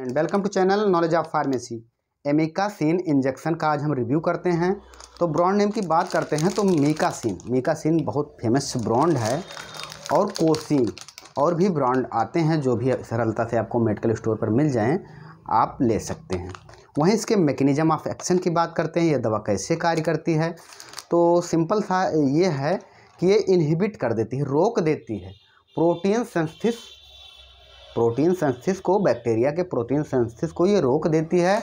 And welcome to channel knowledge of pharmacy amikacin injection का आज हम रिव्यू करते हैं तो ब्रांड नेम की बात करते हैं तो मीकासिन मेकासिन बहुत फेमस ब्रांड है और कोसिन और भी ब्रांड आते हैं जो भी सरलता से आपको मेडिकल स्टोर पर मिल जाएं आप ले सकते हैं वहीं इसके मेकनिज़म ऑफ एक्शन की बात करते हैं यह दवा कैसे कार्य करती है तो सिंपल सा ये है कि ये इनहिबिट कर देती है रोक देती है प्रोटीन संस्थित प्रोटीन सेंसिस को बैक्टीरिया के प्रोटीन सेंसिस को ये रोक देती है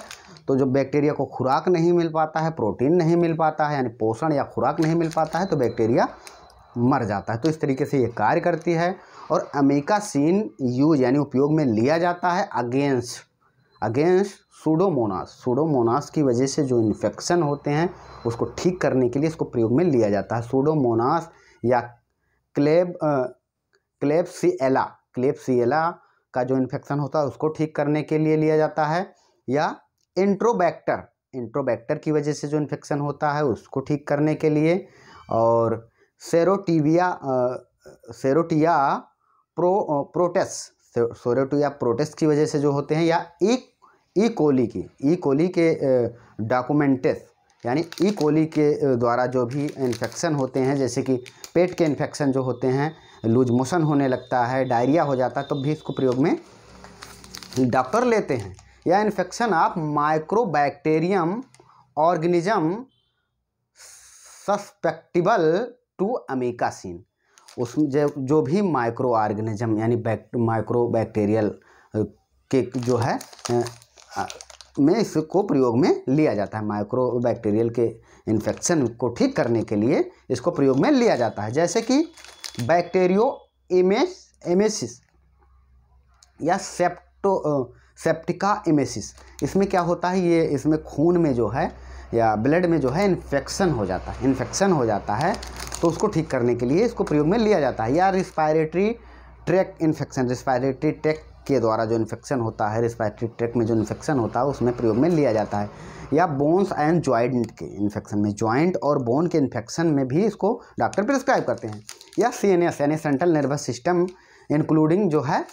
तो जब बैक्टीरिया को खुराक नहीं मिल पाता है प्रोटीन नहीं मिल पाता है यानी पोषण या खुराक नहीं मिल पाता है तो बैक्टीरिया मर जाता है तो इस तरीके से ये कार्य करती है और अमेकासीन यूज यानी उपयोग में लिया जाता है अगेंस्ट अगेंस्ट सूडोमोनास सूडोमोनास की वजह से जो इन्फेक्शन होते हैं उसको ठीक करने के लिए इसको प्रयोग में लिया जाता है सूडोमोनास या क्लेब क्लेबसीएला क्लेबसीएला का जो इन्फेक्शन होता है उसको ठीक करने के लिए लिया जाता है या इंट्रोबैक्टर इंट्रोबैक्टर की वजह से जो इन्फेक्शन होता है उसको ठीक करने के लिए और सेरोटीविया सेरोटिया प्रो प्रोटेस सोरेटोया प्रोटेस की वजह से जो होते हैं या ई ई कोली की ई e कोली के डॉक्यूमेंटेस यानी ई e. कोली के द्वारा जो भी इन्फेक्शन होते हैं जैसे कि पेट के इन्फेक्शन जो होते हैं लूज मोशन होने लगता है डायरिया हो जाता है तब तो भी इसको प्रयोग में डॉक्टर लेते हैं यह इन्फेक्शन आप mycobacterium organism susceptible to amikacin उसमें जो भी माइक्रो ऑर्गेनिज्म यानी माइक्रो बैक्टेरियल के जो है में इसको प्रयोग में लिया जाता है माइक्रो बैक्टीरियल के इन्फेक्शन को ठीक करने के लिए इसको प्रयोग में लिया जाता है जैसे कि बैक्टेरियो एमेस एमेसिस या सेप्टो सेप्टिका एमेसिस इसमें क्या होता है ये इसमें खून में जो है या ब्लड में जो है इन्फेक्शन हो जाता है इन्फेक्शन हो जाता है तो उसको ठीक करने के लिए इसको प्रयोग में लिया जाता है या respiratory tract infection respiratory tract के द्वारा जो इन्फेक्शन होता है रिस्पायरेटरी ट्रैक में जो इन्फेक्शन होता है उसमें प्रयोग में लिया जाता है या बोन्स एंड ज्वाइंट के इन्फेक्शन में ज्वाइंट और बोन के इन्फेक्शन में भी इसको डॉक्टर प्रिस्क्राइब करते हैं या सी एन यानी सेंट्रल नर्वस सिस्टम इंक्लूडिंग जो है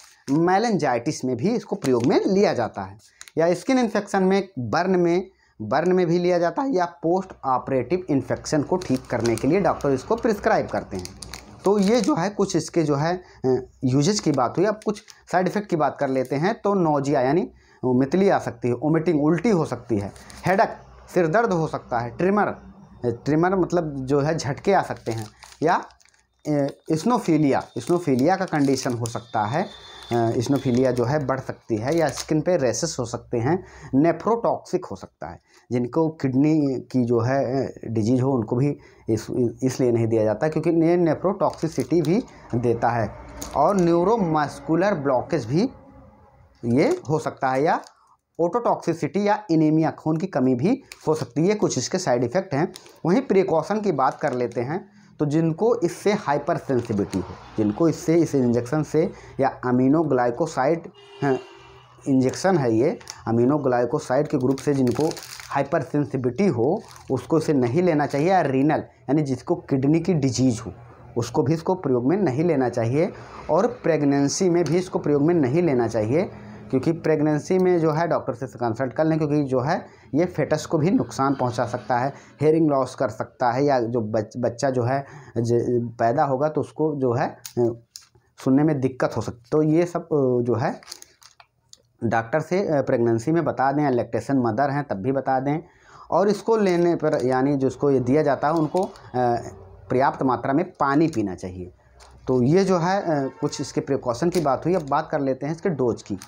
मेलेंजाइटिस में भी इसको प्रयोग में लिया जाता है या स्किन इन्फेक्शन में बर्न में बर्न में भी लिया जाता है या पोस्ट ऑपरेटिव इन्फेक्शन को ठीक करने के लिए डॉक्टर इसको प्रिस्क्राइब करते हैं तो ये जो है कुछ इसके जो है यूजेज की बात हुई अब कुछ साइड इफेक्ट की बात कर लेते हैं तो नोजिया यानी मितली आ सकती है ओमिटिंग उल्टी हो सकती है हेडक सिर दर्द हो सकता है ट्रिमर ट्रिमर मतलब जो है झटके आ सकते हैं या स्नोफीलिया स्नोफीलिया का कंडीशन हो सकता है स्नोफीलिया जो है बढ़ सकती है या स्किन पे रेसेस हो सकते हैं नेफ्रोटॉक्सिक हो सकता है जिनको किडनी की जो है डिजीज हो उनको भी इस इसलिए नहीं दिया जाता क्योंकि ये नेफ्रोटॉक्सिसिटी भी देता है और न्यूरोमास्कुलर ब्लॉकेज भी ये हो सकता है या ओटोटॉक्सिसिटी या इनेमिया खून की कमी भी हो सकती है कुछ इसके साइड इफ़ेक्ट हैं वहीं प्रिकॉशन की बात कर लेते हैं तो जिनको इससे हाइपर सेंसिबिलिटी हो जिनको इससे इस इंजेक्शन से या अमीनो ग्लाइकोसाइड इंजेक्शन है ये अमीनो ग्लाइकोसाइड के ग्रुप से जिनको हाइपर सेंसिबिलिटी हो उसको इसे नहीं लेना चाहिए या रीनल यानी जिसको किडनी की डिजीज़ हो उसको भी इसको प्रयोग में नहीं लेना चाहिए और प्रेगनेंसी में भी इसको प्रयोग में नहीं लेना चाहिए क्योंकि प्रेगनेंसी में जो है डॉक्टर से कंसल्ट कर लें क्योंकि जो है ये फेटस को भी नुकसान पहुंचा सकता है हेयरिंग लॉस कर सकता है या जो बच बच्चा जो है पैदा होगा तो उसको जो है सुनने में दिक्कत हो सकती तो ये सब जो है डॉक्टर से प्रेगनेंसी में बता दें इलेक्ट्रेशन मदर हैं तब भी बता दें और इसको लेने पर यानी जिसको ये दिया जाता है उनको पर्याप्त मात्रा में पानी पीना चाहिए तो ये जो है कुछ इसके प्रिकॉशन की बात हुई अब बात कर लेते हैं इसके डोज की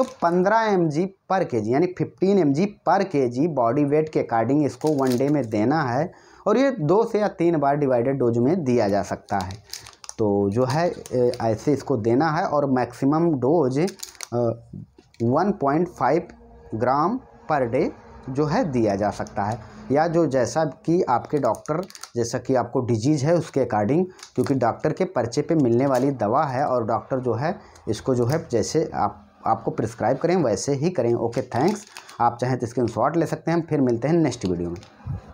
तो 15 एम पर के जी यानी 15 M per K G body weight के अकॉर्डिंग इसको वन डे में देना है और ये दो से या तीन बार डिवाइडेड डोज में दिया जा सकता है तो जो है ऐसे इसको देना है और मैक्सिमम डोज 1.5 ग्राम पर डे जो है दिया जा सकता है या जो जैसा कि आपके डॉक्टर जैसा कि आपको डिजीज़ है उसके अकॉर्डिंग क्योंकि डॉक्टर के पर्चे पे मिलने वाली दवा है और डॉक्टर जो है इसको जो है जैसे आप आपको प्रिस्क्राइब करें वैसे ही करें ओके थैंक्स आप चाहें तो स्क्रीन ले सकते हैं फिर मिलते हैं नेक्स्ट वीडियो में